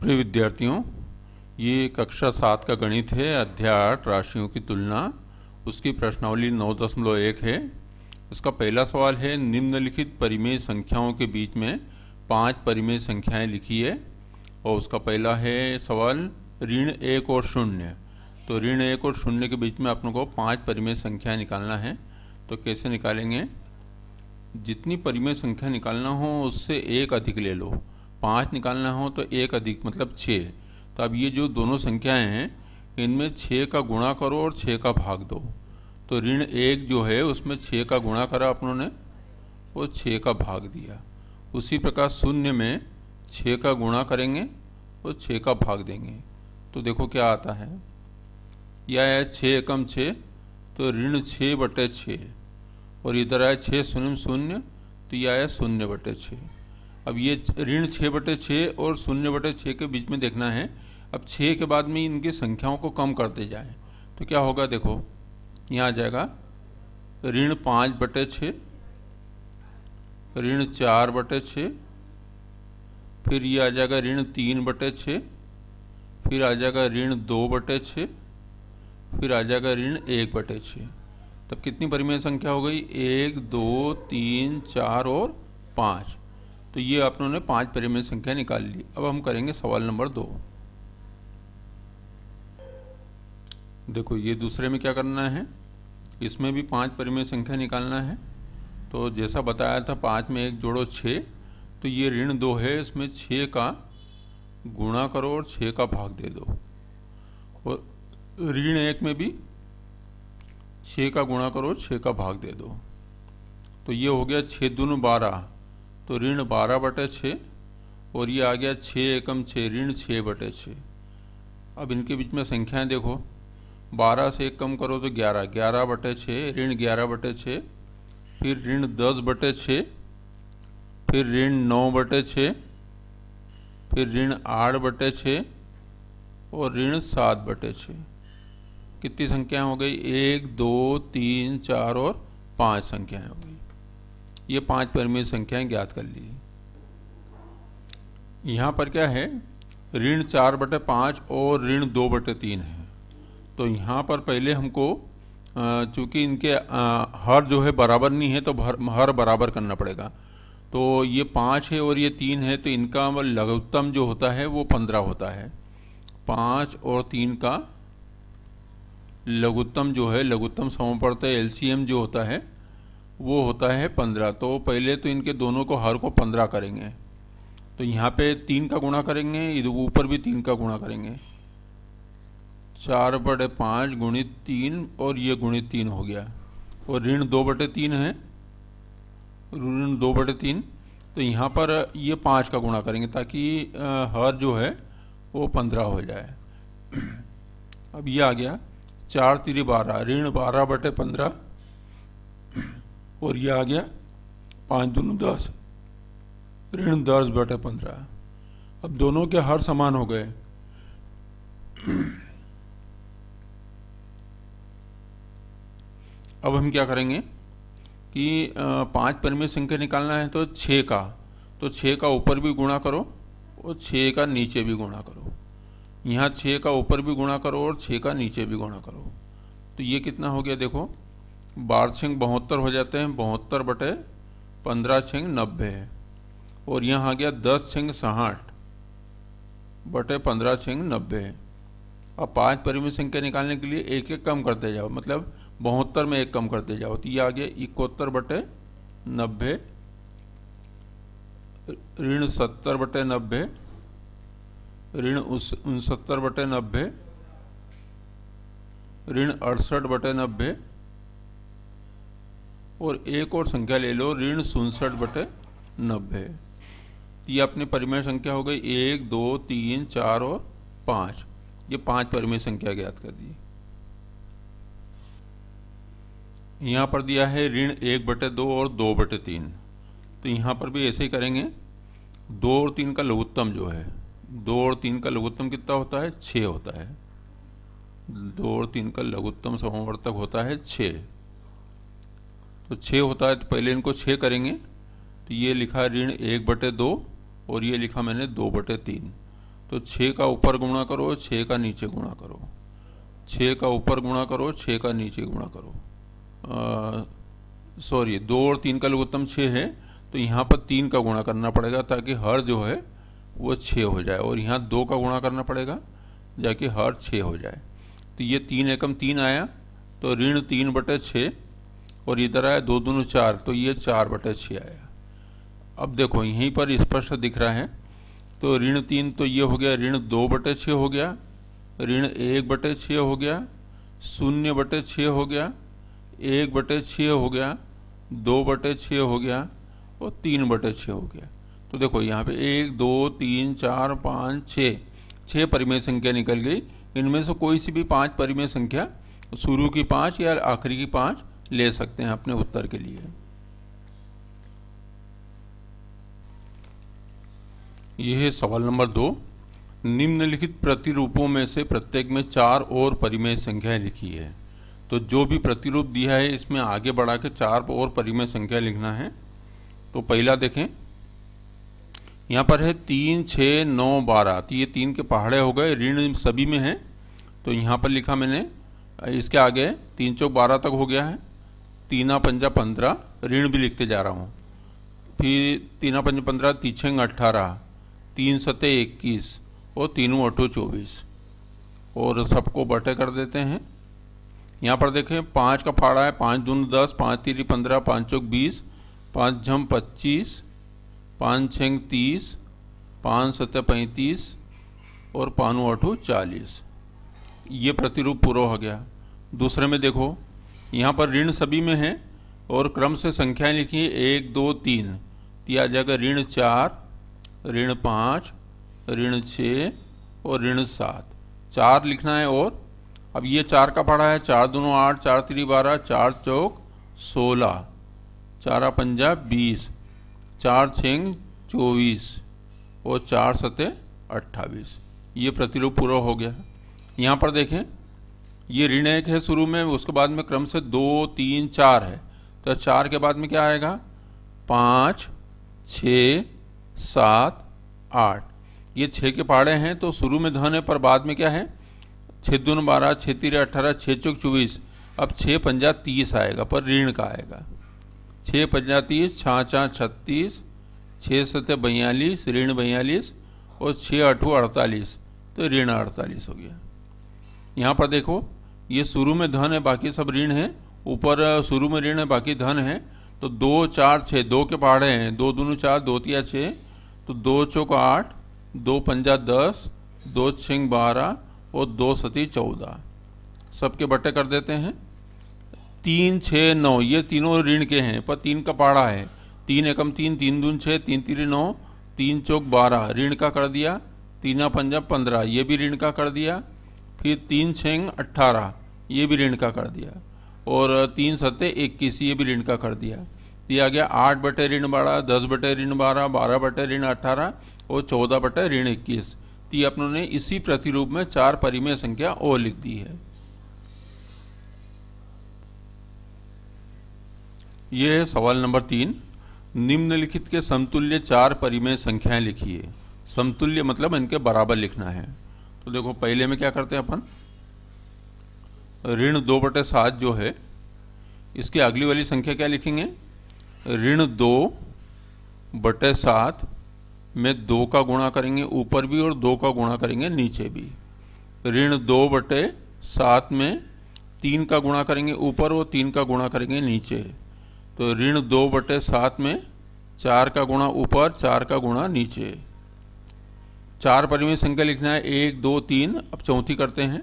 प्रिय विद्यार्थियों ये कक्षा सात का गणित है अध्याय आठ राशियों की तुलना उसकी प्रश्नावली नौ दशमलव एक है उसका पहला सवाल है निम्नलिखित परिमेय संख्याओं के बीच में पांच परिमेय संख्याएं है और उसका पहला है सवाल ऋण एक और शून्य तो ऋण एक और शून्य के बीच में आप को पाँच परिमेय संख्याएँ निकालना है तो कैसे निकालेंगे जितनी परिमेय संख्या निकालना हो उससे एक अधिक ले लो पाँच निकालना हो तो एक अधिक मतलब छः तो अब ये जो दोनों संख्याएं हैं इनमें छः का गुणा करो और छः का भाग दो तो ऋण एक जो है उसमें छः का गुणा करा अपनों ने वो छः का भाग दिया उसी प्रकार शून्य में छः का गुणा करेंगे और छः का भाग देंगे तो देखो क्या आता है यह है छः एकम छः तो ऋण छः बटे छः और इधर आए छः शून्य शून्य तो यह आया शून्य बटे छः अब ये ऋण छः बटे छः और शून्य बटे छः के बीच में देखना है अब छः के बाद में इनकी संख्याओं को कम करते जाए तो क्या होगा देखो यहाँ आ जाएगा ऋण पाँच बटे छः ऋण चार बटे छः फिर ये आ जाएगा ऋण तीन बटे छः फिर आ जाएगा ऋण दो बटे छः फिर आ जाएगा ऋण एक बटे छः तब कितनी परिमेय संख्या हो गई एक दो तीन चार और पाँच तो ये आप लोगों ने पाँच परिमेय संख्या निकाल ली अब हम करेंगे सवाल नंबर दो देखो ये दूसरे में क्या करना है इसमें भी पाँच परिमेय संख्या निकालना है तो जैसा बताया था पाँच में एक जोड़ो छः तो ये ऋण दो है इसमें छः का गुणा करो और छः का भाग दे दो और ऋण एक में भी छः का गुणा करो छः का भाग दे दो तो ये हो गया छः दोनों बारह तो ऋण बारह बटे छः और ये आ गया छः एकम छः ऋण छः बटे छः अब इनके बीच में संख्याएं देखो बारह से एक कम करो तो ग्यारह ग्यारह बटे छः ऋण ग्यारह बटे छः फिर ऋण दस बटे छः फिर ऋण नौ बटे छः फिर ऋण आठ बटे छः और ऋण सात बटे छः कितनी संख्याएं हो गई एक दो तीन चार और पांच संख्याएं हो गई ये पांच परिमेय संख्याएं ज्ञात कर ली यहाँ पर क्या है ऋण चार बटे पाँच और ऋण दो बटे तीन है तो यहाँ पर पहले हमको चूँकि इनके हर जो है बराबर नहीं है तो हर बराबर करना पड़ेगा तो ये पाँच है और ये तीन है तो इनका लघुत्तम जो होता है वो पंद्रह होता है पाँच और तीन का लघुत्तम जो है लघुत्तम सी एम जो होता है वो होता है पंद्रह तो पहले तो इनके दोनों को हर को पंद्रह करेंगे तो यहाँ पे तीन का गुणा करेंगे इधर ऊपर भी तीन का गुणा करेंगे चार बटे पाँच गुणित तीन और ये गुणित तीन हो गया और ऋण दो बटे तीन है ऋण दो बटे तीन तो यहाँ पर ये पाँच का गुणा करेंगे ताकि हर जो है वो पंद्रह हो जाए अब ये आ गया चार तिर बारह ऋण बारह बटे पंद्रह और ये आ गया पाँच दून दस ऋण दस बटे पंद्रह अब दोनों के हर समान हो गए अब हम क्या करेंगे कि पाँच परिमेय संख्या निकालना है तो छः का तो छः का ऊपर भी गुणा करो और छः का नीचे भी गुणा करो यहाँ छः का ऊपर भी गुणा करो और छः का नीचे भी गुणा करो तो ये कितना हो गया देखो बारह छिंग बहत्तर हो जाते हैं बहत्तर बटे पंद्रह छिंग नब्बे है और यहाँ आ गया दस छिंग साठ बटे पंद्रह छिंग नब्बे है अब पांच परिमित संख्या निकालने के लिए एक एक कम करते जाओ मतलब बहत्तर में एक कम करते जाओ तो ये आ गया इकहत्तर बटे नब्बे ऋण सत्तर बटे नब्बे ऋण उनसत्तर बटे नब्बे ऋण अड़सठ बटे नब्बे और एक और संख्या ले लो ऋण सुनसठ बटे नब्बे ये अपने परिमेय संख्या हो गई एक दो तीन चार और पाँच ये पांच परिमेय संख्या ज्ञात कर दी यहाँ पर दिया है ऋण एक बटे दो और दो बटे तीन तो यहाँ पर भी ऐसे ही करेंगे दो और तीन का लघुत्तम जो है दो और तीन का लघुत्तम कितना होता है छः होता है दो और तीन का लघुत्तम समावर्तक होता है छः तो छः होता है तो पहले इनको छः करेंगे तो ये लिखा ऋण एक बटे दो और ये लिखा मैंने दो बटे तीन तो छः का ऊपर गुणा करो छः का नीचे गुणा करो छः का ऊपर गुणा करो छः का नीचे गुणा करो सॉरी दो और तीन का लघुत्तम छः है तो यहाँ पर तीन का गुणा करना पड़ेगा ताकि हर जो है वो छः हो जाए और यहाँ दो का गुणा करना पड़ेगा जाके हर छः हो जाए तो ये तीन एकम तीन आया तो ऋण तीन बटे छः और इधर आया दो दोनों चार तो ये चार बटे छः आया अब देखो यहीं पर स्पष्ट दिख रहा है तो ऋण तीन तो ये हो गया ऋण दो बटे छः हो गया ऋण एक बटे छः हो गया शून्य बटे छः हो गया एक बटे छः हो गया दो बटे छः हो गया और तीन बटे छः हो गया तो देखो यहाँ पे एक दो तीन चार पाँच छः छः परिमेय संख्या निकल गई इनमें से कोई सी भी पांच परिमेय संख्या शुरू की पाँच या आखिरी की पाँच ले सकते हैं अपने उत्तर के लिए यह सवाल नंबर दो निम्नलिखित प्रतिरूपों में से प्रत्येक में चार और परिमेय संख्याएं लिखी है तो जो भी प्रतिरूप दिया है इसमें आगे बढ़ा के चार और परिमेय संख्या लिखना है तो पहला देखें यहाँ पर है तीन छः नौ बारह तो ये तीन के पहाड़े हो गए ऋण सभी में हैं तो यहाँ पर लिखा मैंने इसके आगे तीन चौक बारह तक हो गया है तीना पंजा पंद्रह ऋण भी लिखते जा रहा हूँ फिर तीना पंजा पंद्रह तीछेंग अट्ठारह तीन सतह इक्कीस और तीनों अठो चौबीस और सबको बटे कर देते हैं यहाँ पर देखें पाँच का फाड़ा है पाँच दून दस पाँच तीरी पंद्रह पाँच चौक बीस पाँच झम पच्चीस पाँच छंग तीस पाँच सतह पैंतीस और पानू अठो चालीस ये प्रतिरूप पूरा हो गया दूसरे में देखो यहाँ पर ऋण सभी में है और क्रम से संख्याएं लिखिए एक दो तीन तो आ जाएगा ऋण चार ऋण पाँच ऋण छः और ऋण सात चार लिखना है और अब ये चार का पढ़ा है चार दोनों आठ चार त्री बारह चार चौक सोलह चारा पंजा बीस चार छेंग चौबीस और चार सतह अट्ठाईस ये प्रतिरूप पूरा हो गया है यहाँ पर देखें ये ऋण एक है शुरू में उसके बाद में क्रम से दो तीन चार है तो चार के बाद में क्या आएगा पाँच छ सात आठ ये छः के पहाड़े हैं तो शुरू में धन है पर बाद में क्या है छः दून बारह छः तीर अठारह छः चौक चौबीस अब छः पंजा तीस आएगा पर ऋण का आएगा छः पंजा तीस छा छः छत्तीस छः सत्य बयालीस ऋण बयालीस और छः अठू अड़तालीस तो ऋण अड़तालीस हो गया यहाँ पर देखो ये शुरू में धन है बाकी सब ऋण है ऊपर शुरू में ऋण है बाकी धन है तो दो चार छः दो के पहाड़े हैं दो दोनों चार दो तिया छः तो दो चौक आठ दो पंजा दस दो छिंग बारह और दो सती चौदह सबके बट्टे कर देते हैं तीन छः नौ ये तीनों ऋण के हैं पर तीन का पाड़ा है तीन एकम तीन तीन दून छः तीन तीन नौ तीन चौक बारह ऋण का कर दिया तीना पंजा पंद्रह ये भी ऋण का कर दिया फिर तीन छेंग अट्ठारह ये भी ऋण का कर दिया और तीन सत्ते इक्कीस ये भी ऋण का कर दिया दिया गया आठ बटे ऋण बारह दस बटे ऋण बारह बारह बटे ऋण अट्ठारह और चौदह बटे ऋण इक्कीस ती अपनों ने इसी प्रतिरूप में चार परिमेय संख्या ओ लिख दी है यह है सवाल नंबर तीन निम्नलिखित के समतुल्य चार परिमेय संख्याएं लिखिए समतुल्य मतलब इनके बराबर लिखना है तो देखो पहले में क्या करते हैं अपन ऋण दो बटे सात जो है इसकी अगली वाली संख्या क्या लिखेंगे ऋण दो बटे सात में दो का गुणा करेंगे ऊपर भी और दो का गुणा करेंगे नीचे भी ऋण दो बटे सात में तीन का गुणा करेंगे ऊपर और तीन का गुणा करेंगे नीचे तो ऋण दो बटे सात में चार का गुणा ऊपर चार का गुणा नीचे चार परिमेय संख्या लिखना है एक दो तीन अब चौथी करते हैं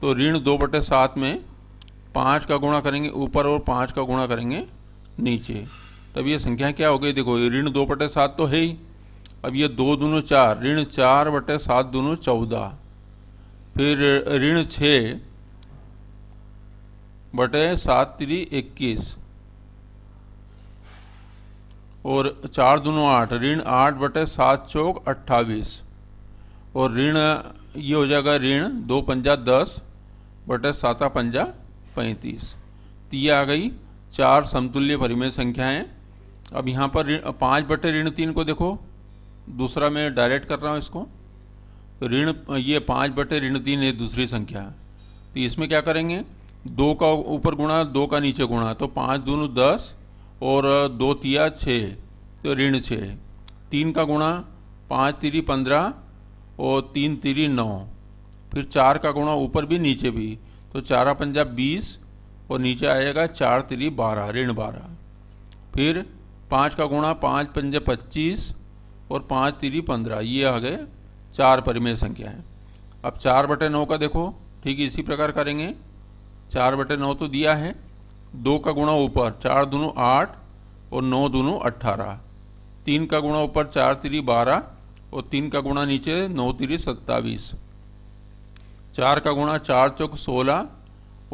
तो ऋण दो बटे सात में पाँच का गुणा करेंगे ऊपर और पाँच का गुणा करेंगे नीचे तब ये संख्या क्या हो गई देखो ये ऋण दो बटे सात तो है ही अब ये दो दोनों चार ऋण चार बटे सात दोनों चौदह फिर ऋण छः बटे सात त्री इक्कीस और चार दोनों आठ ऋण आठ बटे सात चौक अट्ठाईस और ऋण ये हो जाएगा ऋण दो पंजा दस बटे साता पंजा पैंतीस तो ये आ गई चार समतुल्य परिमेय संख्याएं अब यहाँ पर पाँच बटे ऋण तीन को देखो दूसरा मैं डायरेक्ट कर रहा हूँ इसको ऋण ये पाँच बटे ऋण तीन ये दूसरी संख्या है तो इसमें क्या करेंगे दो का ऊपर गुणा दो का नीचे गुणा तो पाँच दोनों दस और दो तिया छः तो ऋण छः तीन का गुणा पाँच तिरी पंद्रह और तीन तिरी नौ फिर चार का गुणा ऊपर भी नीचे भी तो चार पंजा बीस और नीचे आएगा चार तिरी बारह ऋण बारह फिर पाँच का गुणा पाँच पंजे पच्चीस और पाँच तिरी पंद्रह ये आ गए चार परिमेय संख्या है अब चार बटे नौ का देखो ठीक इसी प्रकार करेंगे चार बटे नौ तो दिया है दो का गुणा ऊपर चार दोनों आठ और नौ दोनों अट्ठारह तीन का गुणा ऊपर चार तिरी बारह और तीन का गुणा नीचे नौ तिरी सत्तावीस चार का गुणा चार चौक सोलह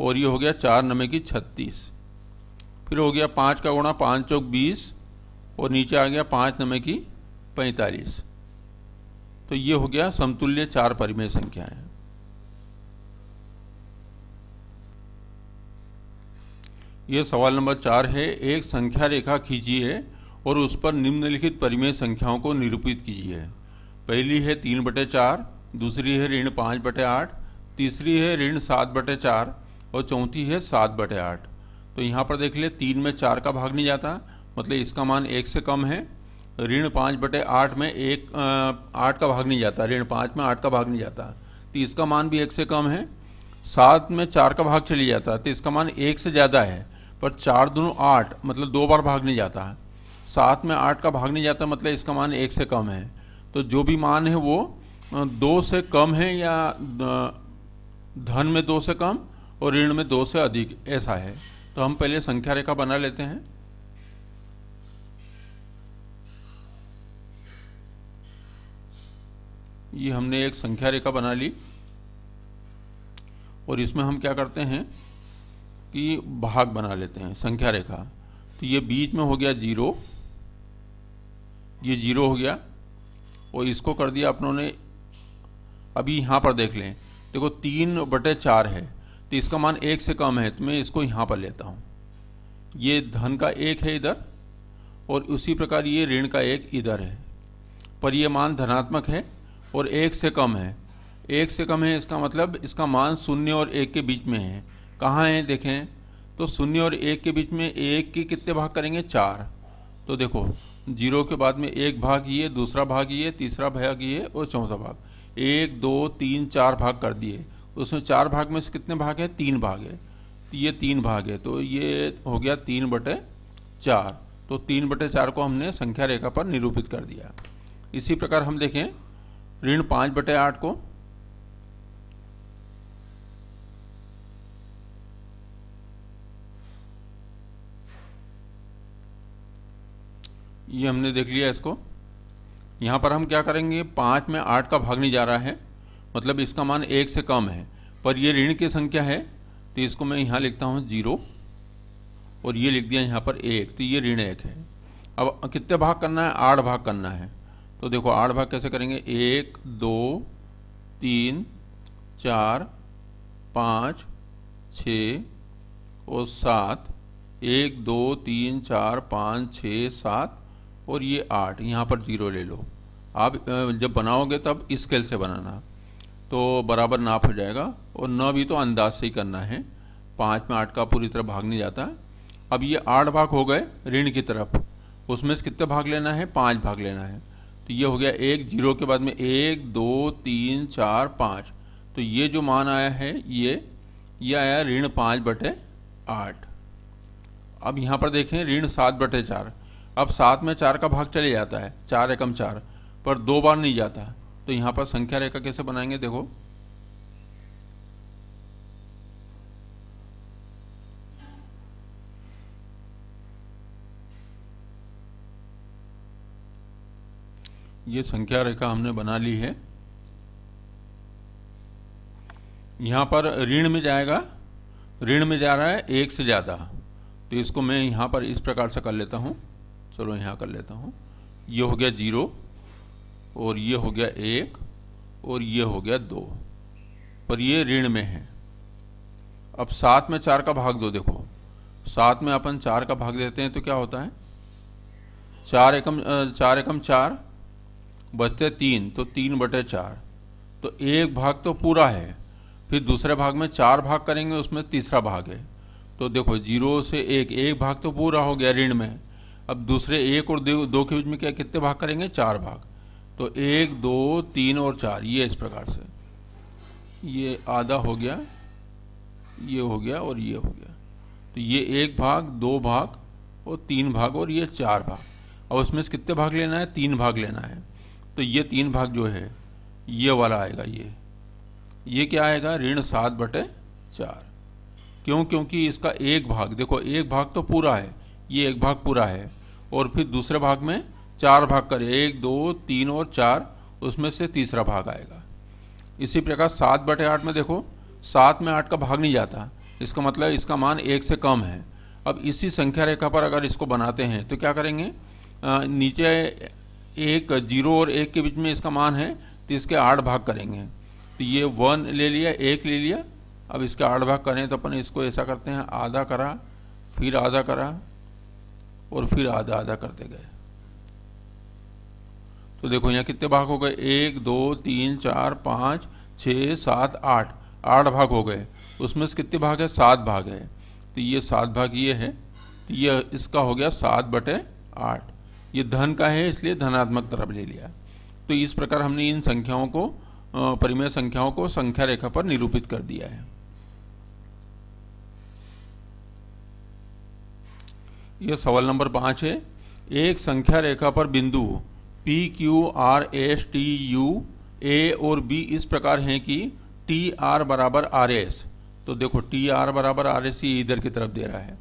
और ये हो गया चार नमे की छत्तीस फिर हो गया पाँच का गुणा पाँच चौक बीस और नीचे आ गया पाँच नमे की पैंतालीस तो ये हो गया समतुल्य चार परिमेय संख्याएं ये सवाल नंबर चार है एक संख्या रेखा खींचिए और उस पर निम्नलिखित परिमेय संख्याओं को निरूपित कीजिए पहली है तीन बटे चार दूसरी है ऋण पाँच बटे आठ तीसरी है ऋण सात बटे चार और चौथी है सात बटे आठ तो यहाँ पर देख ले तीन में चार का भाग नहीं जाता मतलब इसका मान एक से कम है ऋण पाँच बटे आठ में एक आठ का भाग नहीं जाता ऋण पाँच में आठ का भाग नहीं जाता तो इसका मान भी एक से कम है सात में चार का भाग चली जाता तो इसका मान एक से ज़्यादा है पर चार दोनों आठ मतलब दो बार भाग नहीं जाता सात में आठ का भाग नहीं जाता मतलब इसका मान एक से कम है तो जो भी मान है वो दो से कम है या धन में दो से कम और ऋण में दो से अधिक ऐसा है तो हम पहले संख्या रेखा बना लेते हैं ये हमने एक संख्या रेखा बना ली और इसमें हम क्या करते हैं कि भाग बना लेते हैं संख्या रेखा तो ये बीच में हो गया जीरो ये जीरो हो गया और इसको कर दिया आप ने अभी यहाँ पर देख लें देखो तीन बटे चार है तो इसका मान एक से कम है तो मैं इसको यहाँ पर लेता हूँ ये धन का एक है इधर और उसी प्रकार ये ऋण का एक इधर है पर यह मान धनात्मक है और एक से कम है एक से कम है इसका मतलब इसका मान शून्य और एक के बीच में है कहाँ है देखें तो शून्य और एक के बीच में एक के कितने भाग करेंगे चार तो देखो जीरो के बाद में एक भाग ये दूसरा भाग ये तीसरा भाग ये और चौथा भाग एक दो तीन चार भाग कर दिए उसमें चार भाग में से कितने भाग है तीन भाग है तो ये तीन भाग है तो ये हो गया तीन बटे चार तो तीन बटे चार को हमने संख्या रेखा पर निरूपित कर दिया इसी प्रकार हम देखें ऋण पाँच बटे आठ को ये हमने देख लिया इसको यहाँ पर हम क्या करेंगे पाँच में आठ का भाग नहीं जा रहा है मतलब इसका मान एक से कम है पर ये ऋण की संख्या है तो इसको मैं यहाँ लिखता हूँ जीरो और ये लिख दिया यहाँ पर एक तो ये ऋण एक है अब कितने भाग करना है आठ भाग करना है तो देखो आठ भाग कैसे करेंगे एक दो तीन चार पाँच छ और सात एक दो तीन चार पाँच छ सात और ये आठ यहाँ पर जीरो ले लो आप जब बनाओगे तब स्केल से बनाना तो बराबर नाप हो जाएगा और न भी तो अंदाज से ही करना है पाँच में आठ का पूरी तरह भाग नहीं जाता अब ये आठ भाग हो गए ऋण की तरफ उसमें से कितने भाग लेना है पाँच भाग लेना है तो ये हो गया एक जीरो के बाद में एक दो तीन चार पाँच तो ये जो मान आया है ये ये आया ऋण पाँच बटे आठ अब यहाँ पर देखें ऋण सात बटे चार अब सात में चार का भाग चले जाता है चार एकम चार पर दो बार नहीं जाता तो यहां पर संख्या रेखा कैसे बनाएंगे देखो ये संख्या रेखा हमने बना ली है यहां पर ऋण में जाएगा ऋण में जा रहा है एक से ज़्यादा तो इसको मैं यहां पर इस प्रकार से कर लेता हूं चलो यहाँ कर लेता हूँ ये हो गया जीरो और ये हो गया एक और ये हो गया दो पर ये ऋण में है अब सात में चार का भाग दो देखो सात में अपन चार का भाग देते हैं तो क्या होता है चार एकम चार एकम चार बचते तीन तो तीन बटे चार तो एक भाग तो पूरा है फिर दूसरे भाग में चार भाग करेंगे उसमें तीसरा भाग है तो देखो जीरो से एक एक भाग तो पूरा हो गया ऋण में अब दूसरे एक और दो के बीच में क्या कितने भाग करेंगे चार भाग तो एक दो तीन और चार ये इस प्रकार से ये आधा हो गया ये हो गया और ये हो गया तो ये एक भाग दो भाग और तीन भाग और ये चार भाग और उसमें से कितने भाग लेना है तीन भाग लेना है तो ये तीन भाग जो है ये वाला आएगा ये ये क्या आएगा ऋण सात बटे चार क्यों क्योंकि इसका एक भाग देखो एक भाग तो पूरा है ये एक भाग पूरा है और फिर दूसरे भाग में चार भाग करें एक दो तीन और चार उसमें से तीसरा भाग आएगा इसी प्रकार सात बटे आठ में देखो सात में आठ का भाग नहीं जाता इसका मतलब इसका मान एक से कम है अब इसी संख्या रेखा पर अगर इसको बनाते हैं तो क्या करेंगे आ, नीचे एक जीरो और एक के बीच में इसका मान है तो इसके आठ भाग करेंगे तो ये वन ले लिया एक ले लिया अब इसके आठ भाग करें तो अपन इसको ऐसा करते हैं आधा करा फिर आधा करा और फिर आधा आधा करते गए तो देखो यहाँ कितने भाग हो गए एक दो तीन चार पाँच छः सात आठ आठ भाग हो गए उसमें से कितने भाग है सात भाग है तो ये सात भाग ये है तो ये इसका हो गया सात बटे आठ ये धन का है इसलिए धनात्मक तरफ ले लिया तो इस प्रकार हमने इन संख्याओं को परिमेय संख्याओं को संख्या रेखा पर निरूपित कर दिया है ये सवाल नंबर पाँच है एक संख्या रेखा पर बिंदु P Q R S T U A और बी इस प्रकार हैं कि टी आर बराबर आर एस तो देखो टी आर बराबर आर एस ये इधर की तरफ दे रहा है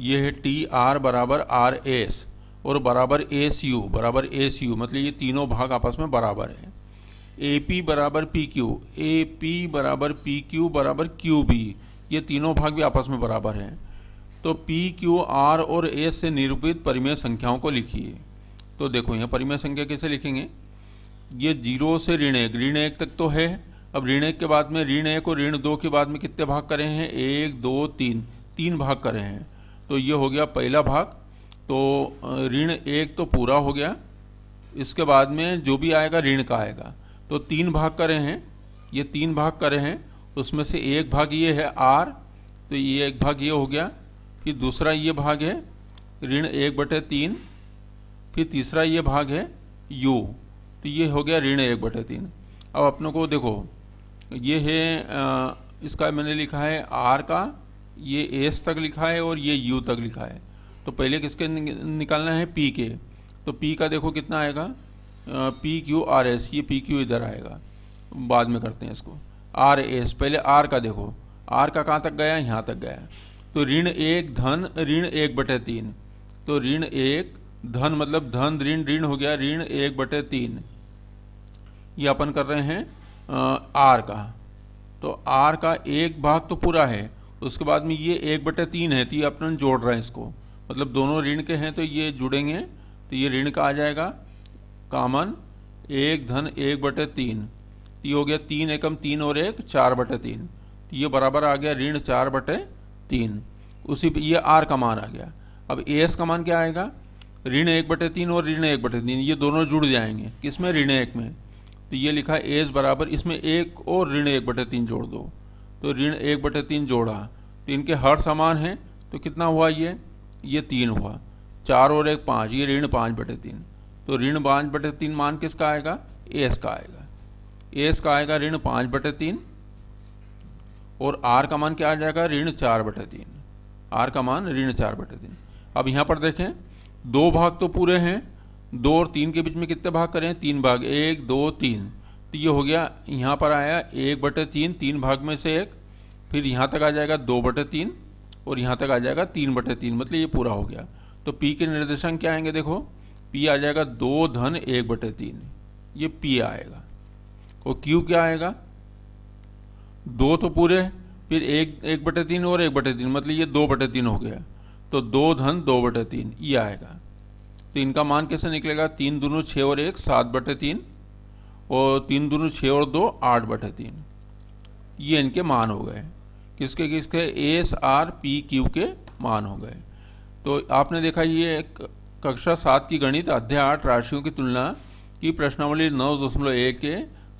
ये है टी आर बराबर आर एस और बराबर ए सी यू बराबर ए सी यू मतलब ये तीनों भाग आपस में बराबर है ए पी बराबर पी क्यू ए पी बराबर पी क्यू बराबर क्यू बी ये तीनों भाग भी आपस में बराबर हैं तो पी क्यू आर और ए से निरूपित परिमेय संख्याओं को लिखिए तो देखो यहाँ परिमेय संख्या कैसे लिखेंगे ये जीरो से ऋण एक ऋण एक तक तो है अब ऋण एक के बाद में ऋण एक और ऋण दो के बाद में कितने भाग करे हैं एक दो तीन तीन भाग करे हैं तो ये हो गया पहला भाग तो ऋण एक तो पूरा हो गया इसके बाद में जो भी आएगा ऋण का आएगा तो तीन भाग करे हैं ये तीन भाग करे हैं उसमें से एक भाग ये है आर तो ये एक भाग ये हो गया फिर दूसरा ये भाग है ऋण एक बटे तीन फिर तीसरा ये भाग है यू तो ये हो गया ऋण एक बटे तीन अब अपनों को देखो ये है इसका मैंने लिखा है आर का ये एस तक लिखा है और ये यू तक लिखा है तो पहले किसके निकालना है पी के तो पी का देखो कितना आएगा पी क्यू आर एस ये पी क्यू इधर आएगा बाद में करते हैं इसको आर एस पहले आर का देखो आर का कहाँ तक गया यहाँ तक गया तो ऋण एक धन ऋण एक बटे तीन तो ऋण एक धन मतलब धन ऋण ऋण हो गया ऋण एक बटे तीन ये अपन कर रहे हैं आर का तो आर का एक भाग तो पूरा है उसके बाद में ये एक बटे तीन है तो ये अपन जोड़ रहे हैं इसको मतलब दोनों ऋण के हैं तो ये जुड़ेंगे तो ये ऋण का आ जाएगा कामन एक धन एक बटे तीन तो ये हो गया तीन एकम तीन और एक चार बटे तीन तो ये बराबर आ गया ऋण चार बटे तीन उसी पे ये आर का मान आ गया अब ए एस का मान क्या आएगा ऋण एक बटे तीन और ऋण एक बटे तीन ये दोनों जुड़ जाएंगे किस में ऋण एक में तो ये लिखा ए एस बराबर इसमें एक और ऋण एक बटे तीन जोड़ दो तो ऋण एक बटे तीन जोड़ा तो इनके हर समान हैं तो कितना हुआ ये ये तीन हुआ चार और एक पाँच ये ऋण पाँच बटे तीन तो ऋण पाँच बटे तीन मान किसका आएगा एस का आएगा एस का आएगा ऋण पाँच बटे तीन और आर का मान क्या आ जाएगा ऋण चार बटे तीन आर का मान ऋण चार बटे तीन अब यहाँ पर देखें दो भाग तो पूरे हैं दो और तीन के बीच में कितने भाग करें तीन भाग एक दो तीन तो ये हो गया यहाँ पर आया एक बटे तीन तीन भाग में से एक फिर यहाँ तक आ जाएगा दो बटे तीन और यहाँ तक आ जाएगा तीन बटे तीन मतलब ये पूरा हो गया तो पी के निर्देशांक क्या आएंगे देखो पी आ जाएगा दो धन एक बटे तीन ये पी आएगा और क्यू क्या आएगा दो तो पूरे फिर एक एक बटे तीन और एक बटे तीन मतलब ये दो बटे तीन हो गया तो दो धन दो बटे तीन ये आएगा तो इनका मान कैसे निकलेगा तीन दोनों छः और एक सात बटे तीन और तीन दोनों छः और दो आठ बटे तीन ये इनके मान हो गए किसके किसके एस आर पी क्यू के मान हो गए तो आपने देखा ये कक्षा सात की गणित अध्याय आठ राशियों की तुलना की प्रश्नावली नौ दशमलव एक के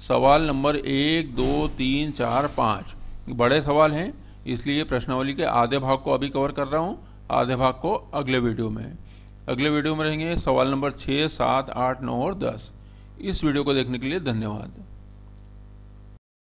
सवाल नंबर एक दो तीन चार पाँच बड़े सवाल हैं इसलिए प्रश्नावली के आधे भाग को अभी कवर कर रहा हूँ आधे भाग को अगले वीडियो में अगले वीडियो में रहेंगे सवाल नंबर छः सात आठ नौ और दस इस वीडियो को देखने के लिए धन्यवाद